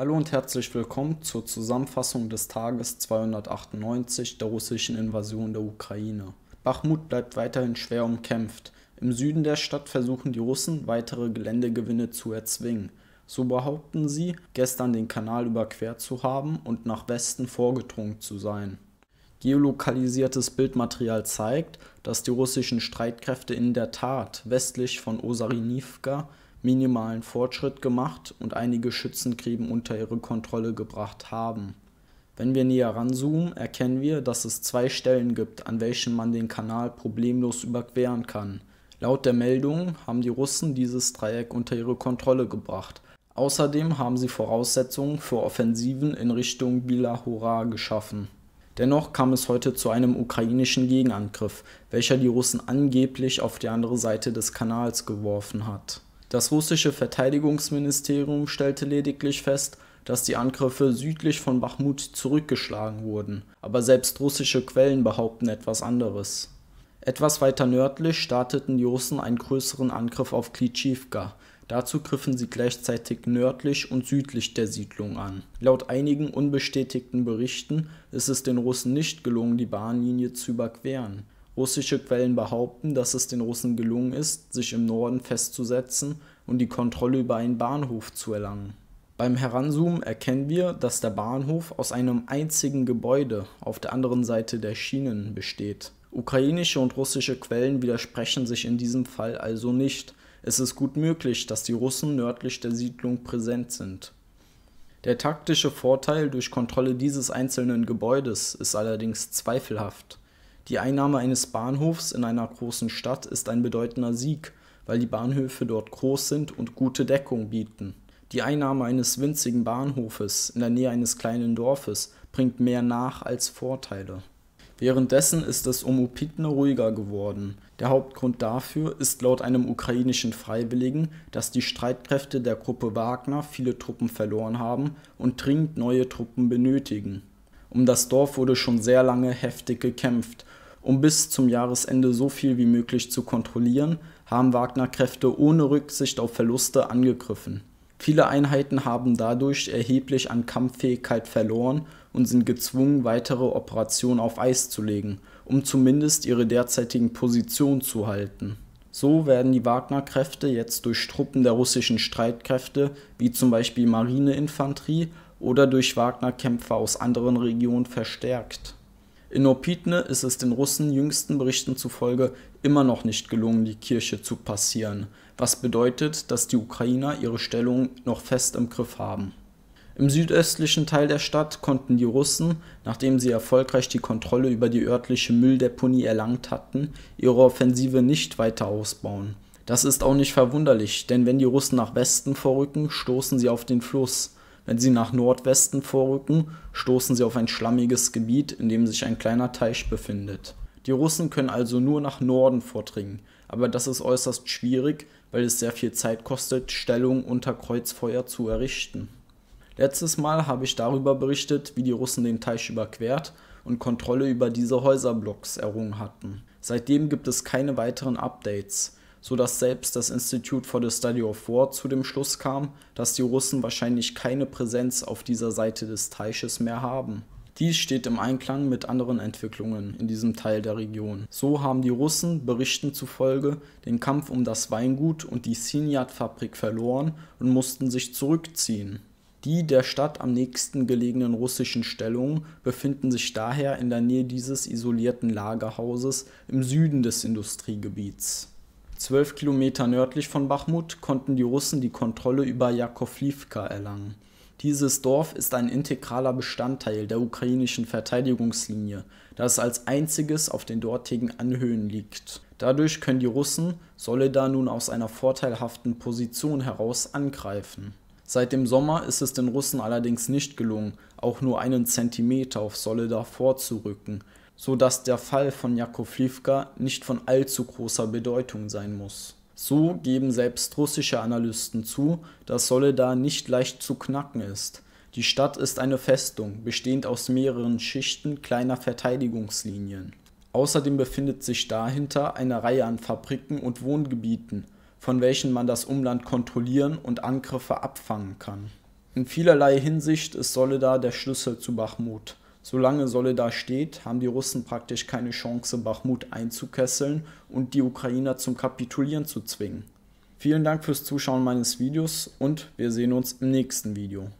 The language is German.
Hallo und herzlich willkommen zur Zusammenfassung des Tages 298 der russischen Invasion der Ukraine. Bachmut bleibt weiterhin schwer umkämpft. Im Süden der Stadt versuchen die Russen, weitere Geländegewinne zu erzwingen. So behaupten sie, gestern den Kanal überquert zu haben und nach Westen vorgedrungen zu sein. Geolokalisiertes Bildmaterial zeigt, dass die russischen Streitkräfte in der Tat westlich von Osarinivka minimalen Fortschritt gemacht und einige Schützengräben unter ihre Kontrolle gebracht haben. Wenn wir näher ranzoomen, erkennen wir, dass es zwei Stellen gibt, an welchen man den Kanal problemlos überqueren kann. Laut der Meldung haben die Russen dieses Dreieck unter ihre Kontrolle gebracht. Außerdem haben sie Voraussetzungen für Offensiven in Richtung Bilahora geschaffen. Dennoch kam es heute zu einem ukrainischen Gegenangriff, welcher die Russen angeblich auf die andere Seite des Kanals geworfen hat. Das russische Verteidigungsministerium stellte lediglich fest, dass die Angriffe südlich von Bachmut zurückgeschlagen wurden, aber selbst russische Quellen behaupten etwas anderes. Etwas weiter nördlich starteten die Russen einen größeren Angriff auf Klitschivka. Dazu griffen sie gleichzeitig nördlich und südlich der Siedlung an. Laut einigen unbestätigten Berichten ist es den Russen nicht gelungen, die Bahnlinie zu überqueren. Russische Quellen behaupten, dass es den Russen gelungen ist, sich im Norden festzusetzen und die Kontrolle über einen Bahnhof zu erlangen. Beim Heranzoomen erkennen wir, dass der Bahnhof aus einem einzigen Gebäude auf der anderen Seite der Schienen besteht. Ukrainische und russische Quellen widersprechen sich in diesem Fall also nicht. Es ist gut möglich, dass die Russen nördlich der Siedlung präsent sind. Der taktische Vorteil durch Kontrolle dieses einzelnen Gebäudes ist allerdings zweifelhaft. Die Einnahme eines Bahnhofs in einer großen Stadt ist ein bedeutender Sieg, weil die Bahnhöfe dort groß sind und gute Deckung bieten. Die Einnahme eines winzigen Bahnhofes in der Nähe eines kleinen Dorfes bringt mehr Nach- als Vorteile. Währenddessen ist es um Upitne ruhiger geworden. Der Hauptgrund dafür ist laut einem ukrainischen Freiwilligen, dass die Streitkräfte der Gruppe Wagner viele Truppen verloren haben und dringend neue Truppen benötigen. Um das Dorf wurde schon sehr lange heftig gekämpft. Um bis zum Jahresende so viel wie möglich zu kontrollieren, haben Wagner-Kräfte ohne Rücksicht auf Verluste angegriffen. Viele Einheiten haben dadurch erheblich an Kampffähigkeit verloren und sind gezwungen, weitere Operationen auf Eis zu legen, um zumindest ihre derzeitigen Positionen zu halten. So werden die Wagner-Kräfte jetzt durch Truppen der russischen Streitkräfte, wie zum Beispiel Marineinfanterie, oder durch Wagner-Kämpfer aus anderen Regionen verstärkt. In Opitne ist es den Russen jüngsten Berichten zufolge immer noch nicht gelungen, die Kirche zu passieren, was bedeutet, dass die Ukrainer ihre Stellung noch fest im Griff haben. Im südöstlichen Teil der Stadt konnten die Russen, nachdem sie erfolgreich die Kontrolle über die örtliche Mülldeponie erlangt hatten, ihre Offensive nicht weiter ausbauen. Das ist auch nicht verwunderlich, denn wenn die Russen nach Westen vorrücken, stoßen sie auf den Fluss, wenn sie nach Nordwesten vorrücken, stoßen sie auf ein schlammiges Gebiet, in dem sich ein kleiner Teich befindet. Die Russen können also nur nach Norden vordringen, aber das ist äußerst schwierig, weil es sehr viel Zeit kostet, Stellungen unter Kreuzfeuer zu errichten. Letztes Mal habe ich darüber berichtet, wie die Russen den Teich überquert und Kontrolle über diese Häuserblocks errungen hatten. Seitdem gibt es keine weiteren Updates sodass selbst das Institute for the Study of War zu dem Schluss kam, dass die Russen wahrscheinlich keine Präsenz auf dieser Seite des Teiches mehr haben. Dies steht im Einklang mit anderen Entwicklungen in diesem Teil der Region. So haben die Russen, Berichten zufolge, den Kampf um das Weingut und die Sinyat-Fabrik verloren und mussten sich zurückziehen. Die der Stadt am nächsten gelegenen russischen Stellungen befinden sich daher in der Nähe dieses isolierten Lagerhauses im Süden des Industriegebiets. Zwölf Kilometer nördlich von Bachmut konnten die Russen die Kontrolle über Jakovlivka erlangen. Dieses Dorf ist ein integraler Bestandteil der ukrainischen Verteidigungslinie, da es als einziges auf den dortigen Anhöhen liegt. Dadurch können die Russen Soleda nun aus einer vorteilhaften Position heraus angreifen. Seit dem Sommer ist es den Russen allerdings nicht gelungen, auch nur einen Zentimeter auf Soleda vorzurücken, so dass der Fall von Jakovlivka nicht von allzu großer Bedeutung sein muss. So geben selbst russische Analysten zu, dass Soledar nicht leicht zu knacken ist. Die Stadt ist eine Festung, bestehend aus mehreren Schichten kleiner Verteidigungslinien. Außerdem befindet sich dahinter eine Reihe an Fabriken und Wohngebieten, von welchen man das Umland kontrollieren und Angriffe abfangen kann. In vielerlei Hinsicht ist Soledar der Schlüssel zu Bachmut. Solange Solle da steht, haben die Russen praktisch keine Chance, Bachmut einzukesseln und die Ukrainer zum Kapitulieren zu zwingen. Vielen Dank fürs Zuschauen meines Videos und wir sehen uns im nächsten Video.